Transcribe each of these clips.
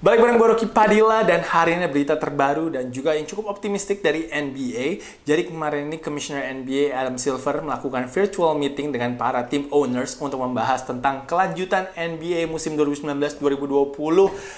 Balik bareng gue Padilla dan hari ini berita terbaru dan juga yang cukup optimistik dari NBA. Jadi kemarin ini Commissioner NBA Adam Silver melakukan virtual meeting dengan para team owners untuk membahas tentang kelanjutan NBA musim 2019-2020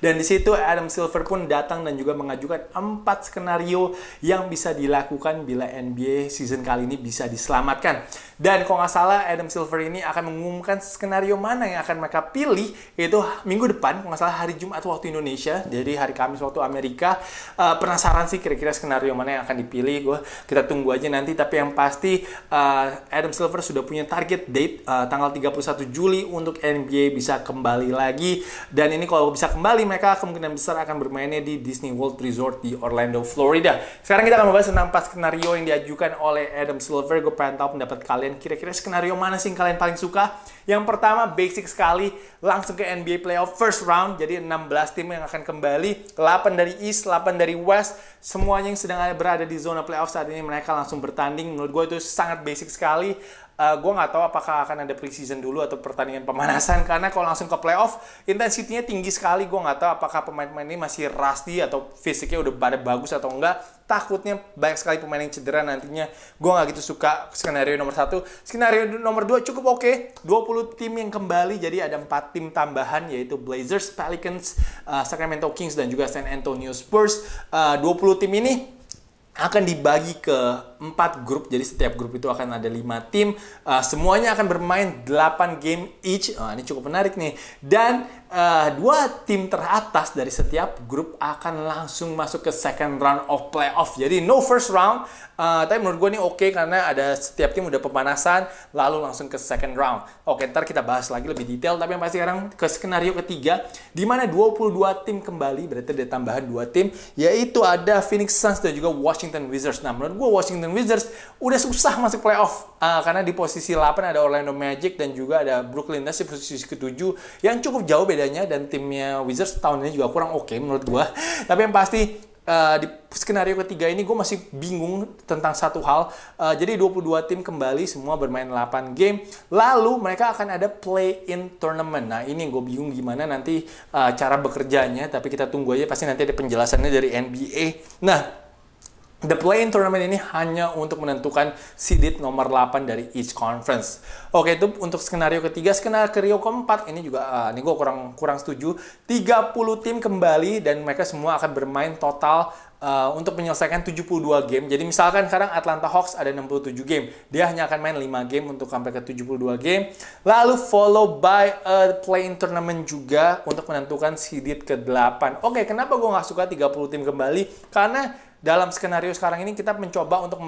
dan di situ Adam Silver pun datang dan juga mengajukan empat skenario yang bisa dilakukan bila NBA season kali ini bisa diselamatkan. Dan kalau nggak salah Adam Silver ini akan mengumumkan skenario mana yang akan mereka pilih yaitu minggu depan kalau nggak salah hari Jumat waktu Indonesia Indonesia jadi hari Kamis waktu Amerika uh, penasaran sih kira-kira skenario mana yang akan dipilih gue kita tunggu aja nanti tapi yang pasti uh, Adam Silver sudah punya target date uh, tanggal 31 Juli untuk NBA bisa kembali lagi dan ini kalau bisa kembali mereka kemungkinan besar akan bermainnya di Disney World Resort di Orlando Florida sekarang kita akan membahas tentang pas skenario yang diajukan oleh Adam Silver gue pengen tahu pendapat kalian kira-kira skenario mana sih yang kalian paling suka yang pertama basic sekali langsung ke NBA playoff first round jadi 16 tim yang akan kembali 8 dari East, 8 dari West semuanya yang sedang berada di zona playoff saat ini mereka langsung bertanding menurut gue itu sangat basic sekali uh, eh, gue nggak tahu apakah akan ada preseason dulu atau pertandingan pemanasan karena kalau langsung ke playoff intensitinya tinggi sekali gue nggak tahu apakah pemain-pemain ini masih rusty atau fisiknya udah pada bagus atau enggak takutnya banyak sekali pemain yang cedera nantinya gue nggak gitu suka skenario nomor satu skenario nomor dua cukup oke okay. 20 tim yang kembali jadi ada empat tim tambahan yaitu Blazers, Pelicans, uh, Sacramento Kings dan juga San Antonio Spurs eh, uh, 20 tim ini akan dibagi ke empat grup jadi setiap grup itu akan ada lima tim uh, semuanya akan bermain 8 game each oh, ini cukup menarik nih dan uh, dua tim teratas dari setiap grup akan langsung masuk ke second round of playoff jadi no first round uh, tapi menurut gue ini oke okay karena ada setiap tim udah pemanasan lalu langsung ke second round oke ntar kita bahas lagi lebih detail tapi yang pasti sekarang ke skenario ketiga di mana 22 tim kembali berarti ada tambahan dua tim yaitu ada Phoenix Suns dan juga Washington Wizards nah menurut gue Washington Washington Wizards udah susah masuk playoff uh, karena di posisi 8 ada Orlando Magic dan juga ada Brooklyn Nets di posisi ke-7 yang cukup jauh bedanya dan timnya Wizards tahun ini juga kurang oke okay menurut gua. Tapi yang pasti Uh, di skenario ketiga ini gue masih bingung tentang satu hal. Uh, jadi 22 tim kembali semua bermain 8 game. Lalu mereka akan ada play-in tournament. Nah ini gue bingung gimana nanti uh, cara bekerjanya. Tapi kita tunggu aja pasti nanti ada penjelasannya dari NBA. Nah The play-in tournament ini hanya untuk menentukan seeded nomor 8 dari each conference. Oke, itu untuk skenario ketiga. Skenario keempat ini juga, uh, ini gue kurang kurang setuju. 30 tim kembali dan mereka semua akan bermain total uh, untuk menyelesaikan 72 game. Jadi misalkan sekarang Atlanta Hawks ada 67 game. Dia hanya akan main 5 game untuk sampai ke 72 game. Lalu follow by a play-in tournament juga untuk menentukan seeded ke-8. Oke, kenapa gue nggak suka 30 tim kembali? Karena dalam skenario sekarang ini kita mencoba untuk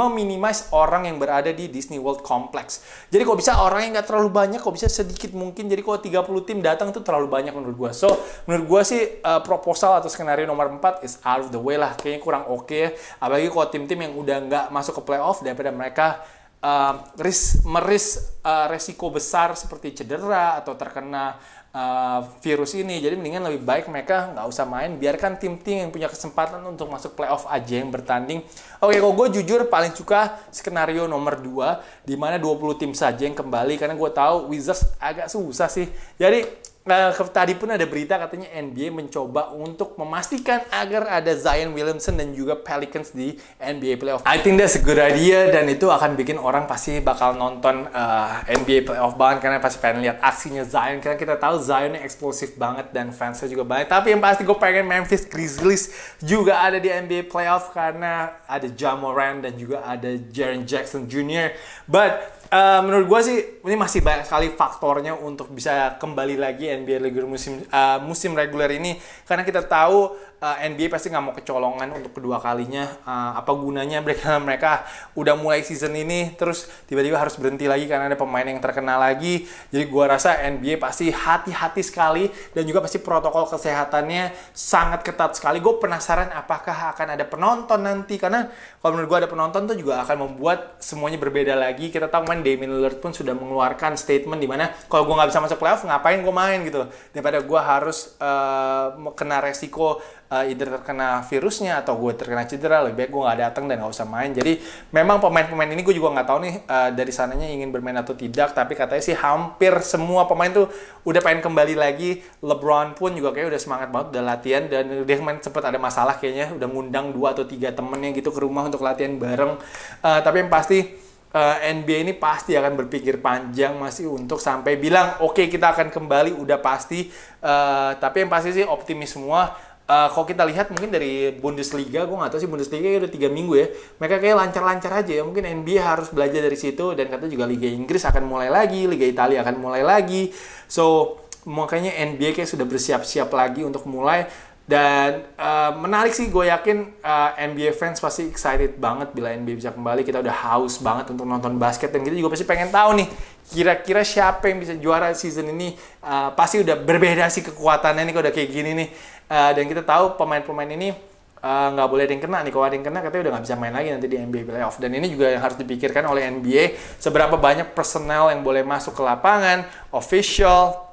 meminimize orang yang berada di Disney World Complex. Jadi kalau bisa orang yang nggak terlalu banyak, kalau bisa sedikit mungkin. Jadi kalau 30 tim datang itu terlalu banyak menurut gua. So, menurut gua sih uh, proposal atau skenario nomor 4 is out of the way lah. Kayaknya kurang oke okay Apalagi kalau tim-tim yang udah nggak masuk ke playoff daripada mereka uh, risk, meris uh, resiko besar seperti cedera atau terkena uh, virus ini. Jadi mendingan lebih baik mereka nggak usah main, biarkan tim-tim yang punya kesempatan untuk masuk playoff aja yang bertanding. Oke, kalau gue jujur paling suka skenario nomor 2, Dimana mana 20 tim saja yang kembali, karena gue tahu Wizards agak susah sih. Jadi Nah, tadi pun ada berita katanya NBA mencoba untuk memastikan agar ada Zion Williamson dan juga Pelicans di NBA playoff. I think that's a good idea dan itu akan bikin orang pasti bakal nonton uh, eh, NBA playoff banget karena pasti pengen lihat aksinya Zion karena kita tahu Zion eksplosif banget dan fansnya juga banyak. Tapi yang pasti gue pengen Memphis Grizzlies juga ada di NBA playoff karena ada Ja Moran dan juga ada Jaren Jackson Jr. But uh, menurut gue sih ini masih banyak sekali faktornya untuk bisa kembali lagi NBA regular musim uh, musim reguler ini karena kita tahu uh, eh, NBA pasti nggak mau kecolongan untuk kedua kalinya uh, apa gunanya mereka mereka udah mulai season ini terus tiba-tiba harus berhenti lagi karena ada pemain yang terkenal lagi jadi gue rasa NBA pasti hati-hati sekali dan juga pasti protokol kesehatannya sangat ketat sekali gue penasaran apakah akan ada penonton nanti karena kalau menurut gue ada penonton tuh juga akan membuat semuanya berbeda lagi kita tahu main Damian Lillard pun sudah mengeluarkan statement di mana kalau gue nggak bisa masuk playoff ngapain gue main gitu daripada gue harus uh, kena resiko uh, either terkena virusnya atau gue terkena cedera lebih baik gue nggak datang dan nggak usah main jadi memang pemain-pemain ini gue juga nggak tahu nih uh, dari sananya ingin bermain atau tidak tapi katanya sih hampir semua pemain tuh udah pengen kembali lagi LeBron pun juga kayak udah semangat banget udah latihan dan dia kemarin sempat ada masalah kayaknya udah ngundang dua atau tiga temennya gitu ke rumah untuk latihan bareng uh, tapi yang pasti uh, eh, NBA ini pasti akan berpikir panjang masih untuk sampai bilang oke okay, kita akan kembali udah pasti uh, tapi yang pasti sih optimis semua Uh, kalau kita lihat mungkin dari Bundesliga, gue nggak tahu sih Bundesliga udah tiga minggu ya, mereka kayak lancar-lancar aja ya. Mungkin NBA harus belajar dari situ dan kata juga Liga Inggris akan mulai lagi, Liga Italia akan mulai lagi. So makanya NBA kayak sudah bersiap-siap lagi untuk mulai dan uh, menarik sih, gue yakin uh, eh, NBA fans pasti excited banget bila NBA bisa kembali. Kita udah haus banget untuk nonton basket dan kita juga pasti pengen tahu nih, kira-kira siapa yang bisa juara season ini. Uh, pasti udah berbeda sih kekuatannya nih kalau udah kayak gini nih. Uh, dan kita tahu pemain-pemain ini nggak uh, boleh ada yang kena nih. Kalau ada yang kena katanya udah nggak bisa main lagi nanti di NBA playoff. Dan ini juga yang harus dipikirkan oleh NBA, seberapa banyak personel yang boleh masuk ke lapangan, official,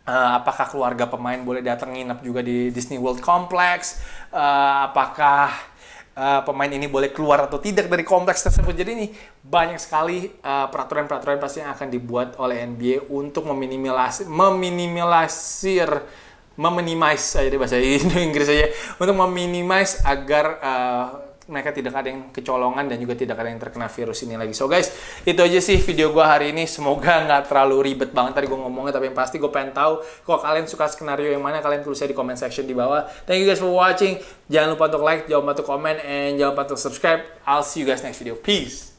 Uh, apakah keluarga pemain boleh datang nginep juga di Disney World Complex? Uh, apakah uh, pemain ini boleh keluar atau tidak dari kompleks tersebut? Jadi ini banyak sekali peraturan-peraturan uh, pasti yang akan dibuat oleh NBA untuk meminimalisir, meminimalisir meminimize aja deh bahasa Inggris aja untuk meminimize agar uh, mereka tidak ada yang kecolongan dan juga tidak ada yang terkena virus ini lagi. So guys, itu aja sih video gue hari ini. Semoga nggak terlalu ribet banget tadi gue ngomongnya, tapi yang pasti gue pengen tahu kalau kalian suka skenario yang mana kalian tulis di comment section di bawah. Thank you guys for watching. Jangan lupa untuk like, jangan lupa untuk comment, and jangan lupa untuk subscribe. I'll see you guys next video. Peace.